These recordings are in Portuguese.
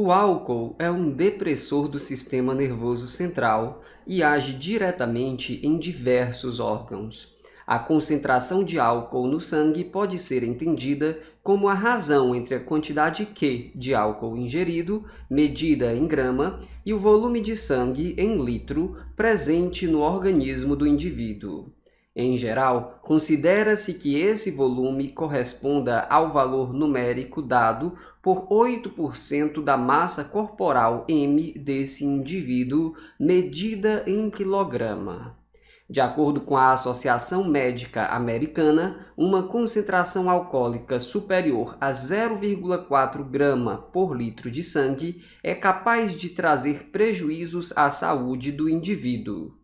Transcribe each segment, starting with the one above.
O álcool é um depressor do sistema nervoso central e age diretamente em diversos órgãos. A concentração de álcool no sangue pode ser entendida como a razão entre a quantidade Q de álcool ingerido, medida em grama, e o volume de sangue em litro presente no organismo do indivíduo. Em geral, considera-se que esse volume corresponda ao valor numérico dado por 8% da massa corporal M desse indivíduo, medida em quilograma. De acordo com a Associação Médica Americana, uma concentração alcoólica superior a 0,4 grama por litro de sangue é capaz de trazer prejuízos à saúde do indivíduo.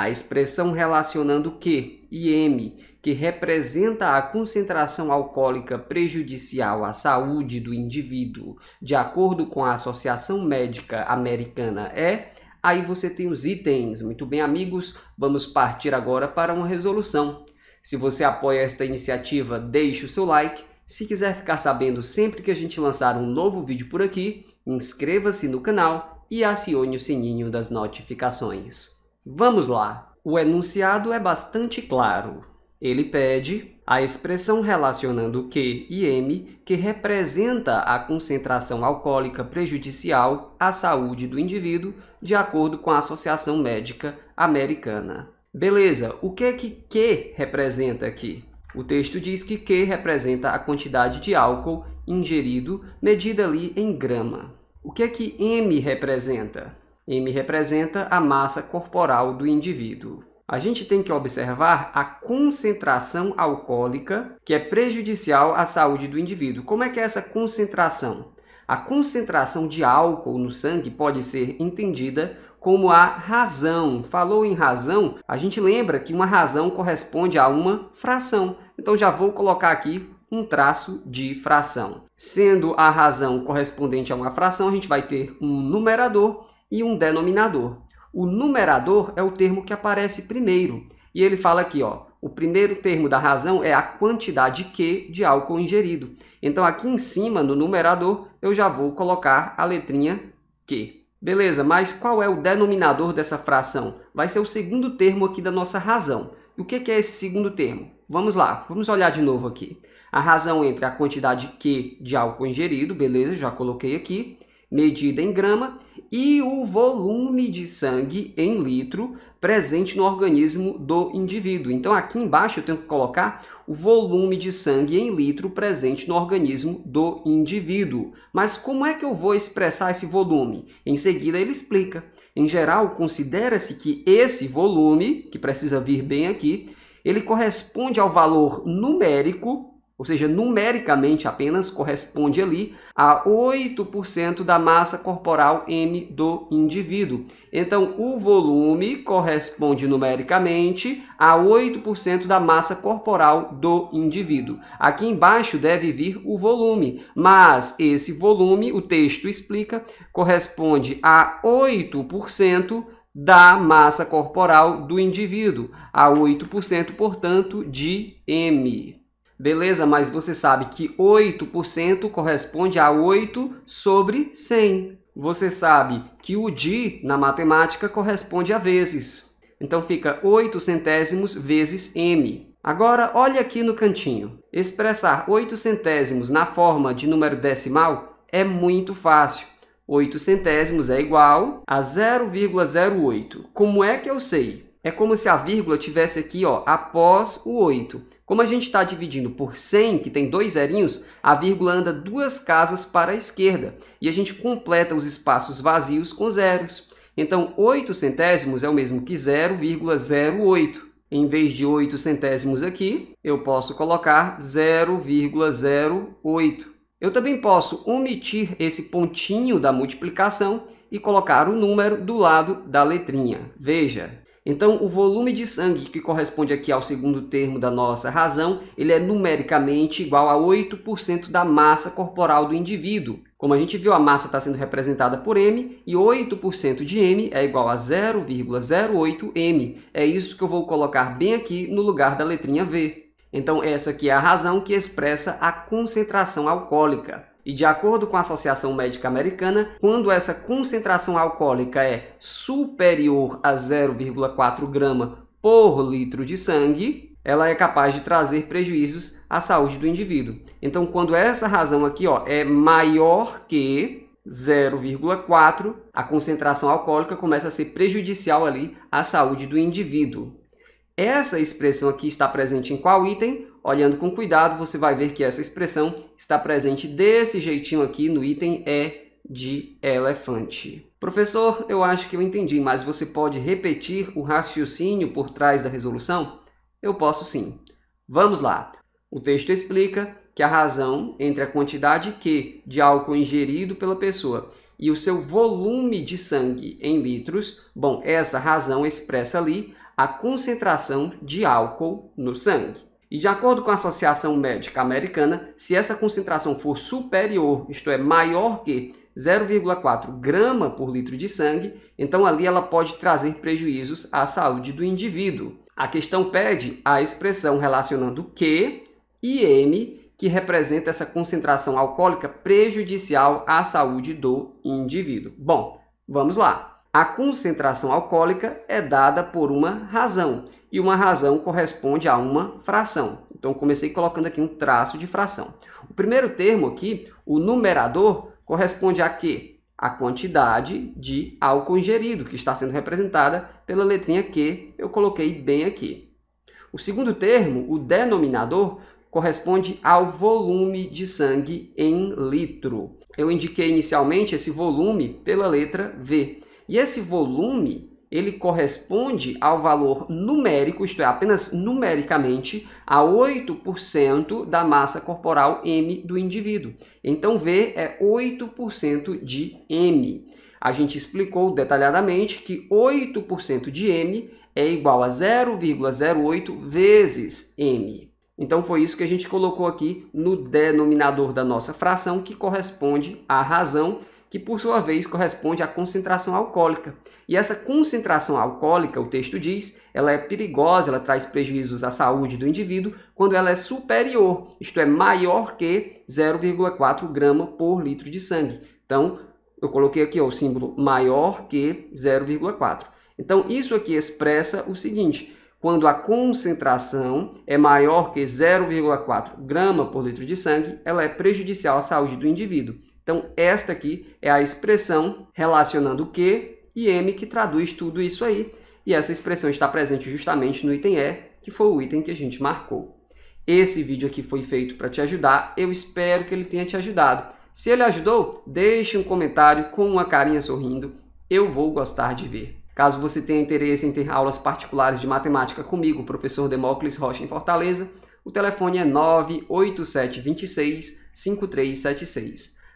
A expressão relacionando Q e M, que representa a concentração alcoólica prejudicial à saúde do indivíduo, de acordo com a Associação Médica Americana, é. Aí você tem os itens. Muito bem, amigos, vamos partir agora para uma resolução. Se você apoia esta iniciativa, deixe o seu like. Se quiser ficar sabendo sempre que a gente lançar um novo vídeo por aqui, inscreva-se no canal e acione o sininho das notificações. Vamos lá. O enunciado é bastante claro. Ele pede a expressão relacionando Q e M, que representa a concentração alcoólica prejudicial à saúde do indivíduo, de acordo com a Associação Médica Americana. Beleza, o que é que Q representa aqui? O texto diz que Q representa a quantidade de álcool ingerido, medida ali em grama. O que é que M representa? M representa a massa corporal do indivíduo. A gente tem que observar a concentração alcoólica que é prejudicial à saúde do indivíduo. Como é que é essa concentração? A concentração de álcool no sangue pode ser entendida como a razão. Falou em razão, a gente lembra que uma razão corresponde a uma fração. Então já vou colocar aqui um traço de fração. Sendo a razão correspondente a uma fração, a gente vai ter um numerador e um denominador. O numerador é o termo que aparece primeiro. E ele fala aqui, ó, o primeiro termo da razão é a quantidade Q de álcool ingerido. Então, aqui em cima, no numerador, eu já vou colocar a letrinha Q. Beleza, mas qual é o denominador dessa fração? Vai ser o segundo termo aqui da nossa razão. E o que é esse segundo termo? Vamos lá, vamos olhar de novo aqui. A razão entre a quantidade Q de álcool ingerido, beleza, já coloquei aqui, medida em grama, e o volume de sangue em litro presente no organismo do indivíduo. Então, aqui embaixo eu tenho que colocar o volume de sangue em litro presente no organismo do indivíduo. Mas como é que eu vou expressar esse volume? Em seguida, ele explica. Em geral, considera-se que esse volume, que precisa vir bem aqui, ele corresponde ao valor numérico ou seja, numericamente apenas corresponde ali a 8% da massa corporal M do indivíduo. Então, o volume corresponde numericamente a 8% da massa corporal do indivíduo. Aqui embaixo deve vir o volume, mas esse volume, o texto explica, corresponde a 8% da massa corporal do indivíduo, a 8%, portanto, de M. Beleza? Mas você sabe que 8% corresponde a 8 sobre 100. Você sabe que o di na matemática corresponde a vezes. Então fica 8 centésimos vezes m. Agora, olha aqui no cantinho. Expressar 8 centésimos na forma de número decimal é muito fácil. 8 centésimos é igual a 0,08. Como é que eu sei? é como se a vírgula tivesse aqui ó, após o 8. Como a gente está dividindo por 100, que tem dois zerinhos, a vírgula anda duas casas para a esquerda. E a gente completa os espaços vazios com zeros. Então, 8 centésimos é o mesmo que 0,08. Em vez de 8 centésimos aqui, eu posso colocar 0,08. Eu também posso omitir esse pontinho da multiplicação e colocar o número do lado da letrinha. Veja, então, o volume de sangue, que corresponde aqui ao segundo termo da nossa razão, ele é numericamente igual a 8% da massa corporal do indivíduo. Como a gente viu, a massa está sendo representada por m, e 8% de m é igual a 0,08 m. É isso que eu vou colocar bem aqui no lugar da letrinha V. Então, essa aqui é a razão que expressa a concentração alcoólica. E de acordo com a Associação Médica Americana, quando essa concentração alcoólica é superior a 0,4 grama por litro de sangue, ela é capaz de trazer prejuízos à saúde do indivíduo. Então, quando essa razão aqui ó, é maior que 0,4, a concentração alcoólica começa a ser prejudicial ali à saúde do indivíduo. Essa expressão aqui está presente em qual item? Olhando com cuidado, você vai ver que essa expressão está presente desse jeitinho aqui no item E de elefante. Professor, eu acho que eu entendi, mas você pode repetir o raciocínio por trás da resolução? Eu posso sim. Vamos lá. O texto explica que a razão entre a quantidade Q de álcool ingerido pela pessoa e o seu volume de sangue em litros, bom, essa razão expressa ali a concentração de álcool no sangue. E de acordo com a Associação Médica Americana, se essa concentração for superior, isto é, maior que 0,4 grama por litro de sangue, então ali ela pode trazer prejuízos à saúde do indivíduo. A questão pede a expressão relacionando Q e M, que representa essa concentração alcoólica prejudicial à saúde do indivíduo. Bom, vamos lá. A concentração alcoólica é dada por uma razão, e uma razão corresponde a uma fração. Então, comecei colocando aqui um traço de fração. O primeiro termo aqui, o numerador, corresponde a quê? A quantidade de álcool ingerido, que está sendo representada pela letrinha Q, eu coloquei bem aqui. O segundo termo, o denominador, corresponde ao volume de sangue em litro. Eu indiquei inicialmente esse volume pela letra V. E esse volume ele corresponde ao valor numérico, isto é, apenas numericamente, a 8% da massa corporal M do indivíduo. Então, V é 8% de M. A gente explicou detalhadamente que 8% de M é igual a 0,08 vezes M. Então, foi isso que a gente colocou aqui no denominador da nossa fração, que corresponde à razão que por sua vez corresponde à concentração alcoólica. E essa concentração alcoólica, o texto diz, ela é perigosa, ela traz prejuízos à saúde do indivíduo quando ela é superior, isto é, maior que 0,4 grama por litro de sangue. Então, eu coloquei aqui ó, o símbolo maior que 0,4. Então, isso aqui expressa o seguinte, quando a concentração é maior que 0,4 grama por litro de sangue, ela é prejudicial à saúde do indivíduo. Então, esta aqui é a expressão relacionando o e M que traduz tudo isso aí. E essa expressão está presente justamente no item E, que foi o item que a gente marcou. Esse vídeo aqui foi feito para te ajudar. Eu espero que ele tenha te ajudado. Se ele ajudou, deixe um comentário com uma carinha sorrindo. Eu vou gostar de ver. Caso você tenha interesse em ter aulas particulares de matemática comigo, professor Demócles Rocha em Fortaleza, o telefone é 98726 5376.